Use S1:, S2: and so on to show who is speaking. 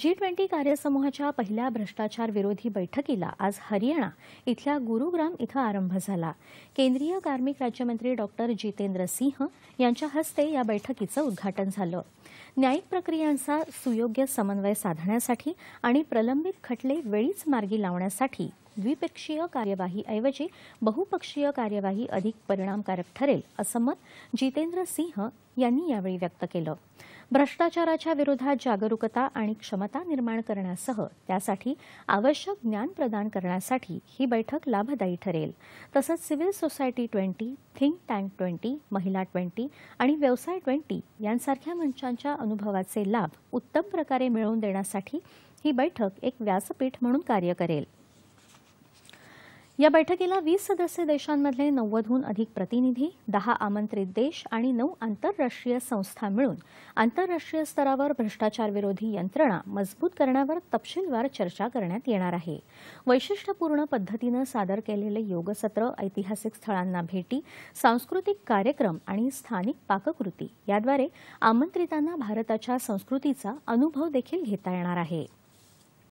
S1: G twenty कार्यसमूहाच्या पहिल्या भ्रष्टाचार विरोधी बैठकीला आज हरियाणा इथल्या गुरुग्राम इथं आरंभ झाला केंद्रीय कार्मिक राज्यमंत्री डॉक्टर जितेंद्र सिंह यांच्या हस्ते या बैठकीचं उद्घाटन झालं न्यायिक प्रक्रियांचा सुयोग्य समन्वय साधण्यासाठी आणि प्रलंबित खटले वेळीच मार्गी लावण्यासाठी द्विपक्षीय कार्यवाहीऐवजी बहुपक्षीय कार्यवाही अधिक परिणामकारक ठरेल असं मत जितेंद्र सिंह यांनी यावेळी व्यक्त केलं भ्रष्टाचाराच्या विरोधात जागरूकता आणि क्षमता निर्माण करण्यासह त्यासाठी आवश्यक ज्ञान प्रदान करण्यासाठी ही बैठक लाभदायी ठरेल तसंच civil society twenty think tank twenty महिला ट्वेंटी आणि व्यवसाय ट्वेंटी यांसारख्या मंचांच्या अनुभवाचे लाभ उत्तम प्रकारे मिळवून देण्यासाठी ही बैठक एक व्यासपीठ म्हणून कार्य करेल या बैठकीला वीस सदस्य देशांमधले नव्वदहून अधिक प्रतिनिधी दहा आमंत्रित देश आणि नऊ आंतरराष्ट्रीय संस्था मिळून आंतरराष्ट्रीय स्तरावर भ्रष्टाचारविरोधी यंत्रणा मजबूत करण्यावर तपशीलवार चर्चा करण्यात येणार आहे वैशिष्ट्यपूर्ण पद्धतीनं सादर केलेले योगसत्र ऐतिहासिक स्थळांना भेटी सांस्कृतिक कार्यक्रम आणि स्थानिक पाककृती याद्वारे आमंत्रितांना भारताच्या संस्कृतीचा अनुभव देखील घेता येणार आहे